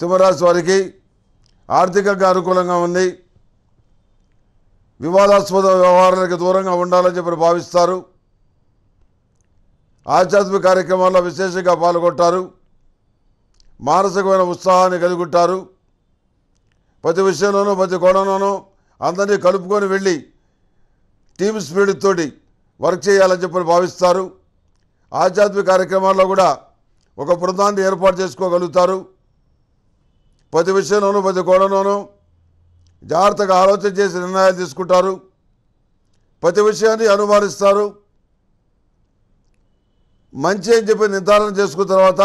సింహరాశి వారికి ఆర్థికంగా అనుకూలంగా ఉంది వివాదాస్పద వ్యవహారాలకు దూరంగా ఉండాలని చెప్పి భావిస్తారు ఆధ్యాత్మిక కార్యక్రమాల్లో విశేషంగా పాల్గొంటారు మానసికమైన ఉత్సాహాన్ని కలుగుంటారు ప్రతి విషయంలోనూ ప్రతి కోణంలోనూ అందరినీ కలుపుకొని వెళ్ళి టీమ్ స్పీడ్ తోటి వర్క్ చేయాలని చెప్పని భావిస్తారు ఆధ్యాత్మిక కార్యక్రమాల్లో కూడా ఒక బృందాన్ని ఏర్పాటు చేసుకోగలుగుతారు ప్రతి విషయంలోనూ ప్రతి కోణంలోనూ జాగ్రత్తగా ఆలోచన చేసి నిర్ణయాలు తీసుకుంటారు ప్రతి విషయాన్ని అనుమానిస్తారు మంచి అని చెప్పి నిర్ధారణ చేసుకున్న తర్వాత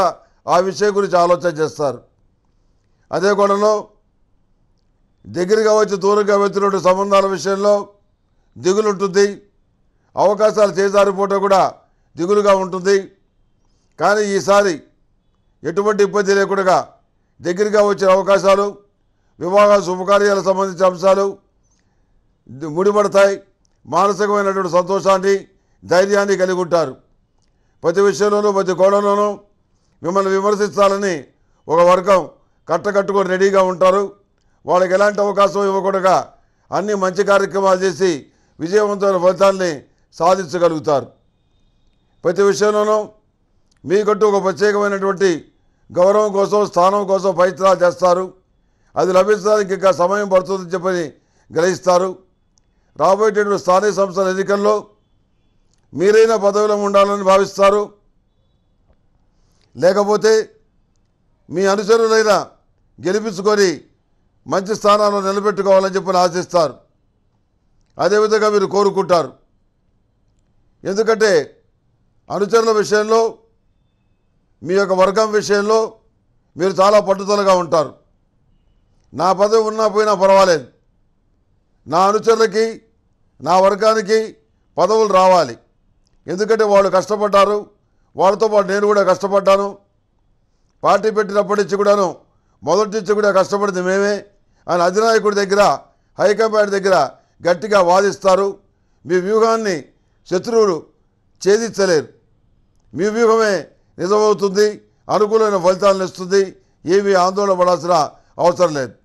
ఆ విషయం గురించి ఆలోచన చేస్తారు అదే కోణంలో దగ్గరగా వచ్చి దూరంగా వెళ్తున్నటువంటి సంబంధాల విషయంలో దిగులు ఉంటుంది అవకాశాలు చేజారిపోవటం కూడా దిగులుగా ఉంటుంది కానీ ఈసారి ఎటువంటి ఇబ్బంది లేకుండా దగ్గరగా వచ్చే అవకాశాలు వివాహ శుభకార్యాలకు సంబంధించిన అంశాలు ముడిపడతాయి మానసికమైనటువంటి సంతోషాన్ని ధైర్యాన్ని కలిగి ఉంటారు ప్రతి విషయంలోనూ ప్రతి కోణంలోనూ మిమ్మల్ని విమర్శించాలని ఒక వర్గం కట్టకట్టుకొని రెడీగా ఉంటారు వాళ్ళకి ఎలాంటి అవకాశం ఇవ్వకుండా అన్ని మంచి కార్యక్రమాలు చేసి విజయవంతమైన ఫలితాల్ని సాధించగలుగుతారు ప్రతి విషయంలోనూ మీకంటూ ఒక ప్రత్యేకమైనటువంటి గౌరవం కోసం స్థానం కోసం ప్రయత్నాలు చేస్తారు అది లభించడానికి ఇంకా సమయం పడుతుందని చెప్పని గ్రహిస్తారు రాబోయేటటువంటి స్థానిక సంస్థల ఎన్నికల్లో మీరైన పదవిలో ఉండాలని భావిస్తారు లేకపోతే మీ అనుచరులైనా గెలిపించుకొని మంచి స్థానాల్లో నిలబెట్టుకోవాలని చెప్పి ఆశిస్తారు అదేవిధంగా మీరు కోరుకుంటారు ఎందుకంటే అనుచరుల విషయంలో మీ యొక్క వర్గం విషయంలో మీరు చాలా పట్టుదలగా ఉంటారు నా పదవి ఉన్నా పోయినా పర్వాలేదు నా అనుచరులకి నా వర్గానికి పదవులు రావాలి ఎందుకంటే వాళ్ళు కష్టపడ్డారు వాళ్ళతో పాటు నేను కూడా కష్టపడ్డాను పార్టీ పెట్టినప్పటి నుంచి కూడాను మొదటి నుంచి కూడా కష్టపడింది మేమే అని అధినాయకుడి దగ్గర హైకమాండ్ దగ్గర గట్టిగా వాదిస్తారు మీ వ్యూహాన్ని శత్రువులు ఛేదించలేరు మీ వ్యూహమే నిజమవుతుంది అనుకూలమైన ఫలితాలను ఇస్తుంది ఏమీ ఆందోళన పడాల్సిన అవసరం లేదు